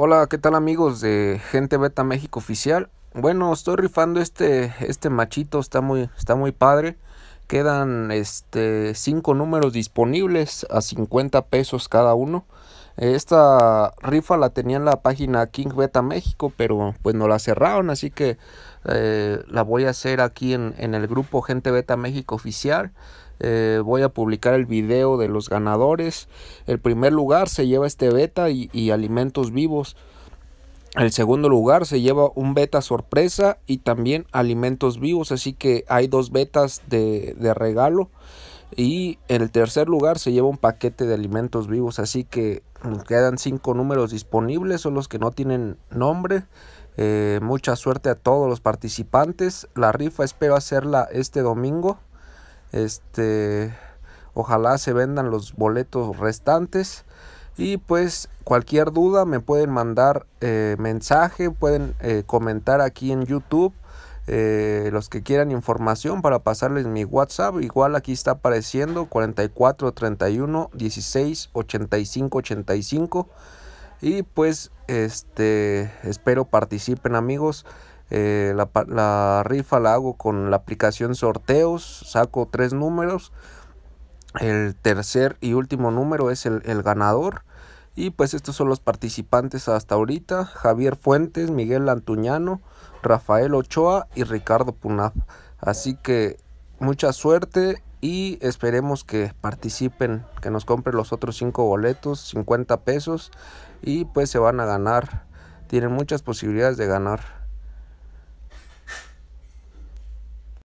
Hola, ¿qué tal amigos de Gente Beta México Oficial? Bueno, estoy rifando este, este machito, está muy, está muy padre. Quedan este, cinco números disponibles a 50 pesos cada uno. Esta rifa la tenía en la página King Beta México, pero pues no la cerraron, así que eh, la voy a hacer aquí en, el grupo Gente Beta México Oficial. Eh, voy a publicar el video de los ganadores. El primer lugar se lleva este beta y, alimentos vivos. El segundo lugar se lleva un beta sorpresa y también alimentos vivos. Así que hay dos betas de, de regalo. Y en el tercer lugar se lleva un paquete de alimentos vivos. Así que quedan cinco números disponibles. Son los que no tienen nombre. Eh, mucha suerte a todos los participantes. La rifa espero hacerla este domingo. Este. Ojalá se vendan los boletos restantes. Y pues cualquier duda me pueden mandar eh, mensaje, pueden eh, comentar aquí en YouTube eh, los que quieran información para pasarles mi WhatsApp, igual aquí está apareciendo 44 31 16 85 85. Y pues este espero participen amigos. Eh, la, rifa la hago con la aplicación sorteos. Saco tres números. El tercer y último número es el, el ganador. Y pues estos son los participantes hasta ahorita, Javier Fuentes, Miguel Antuñano, Rafael Ochoa y Ricardo Punaf. Así que mucha suerte y esperemos que participen, que nos compren los otros 5 boletos, 50 pesos y pues se van a ganar. Tienen muchas posibilidades de ganar.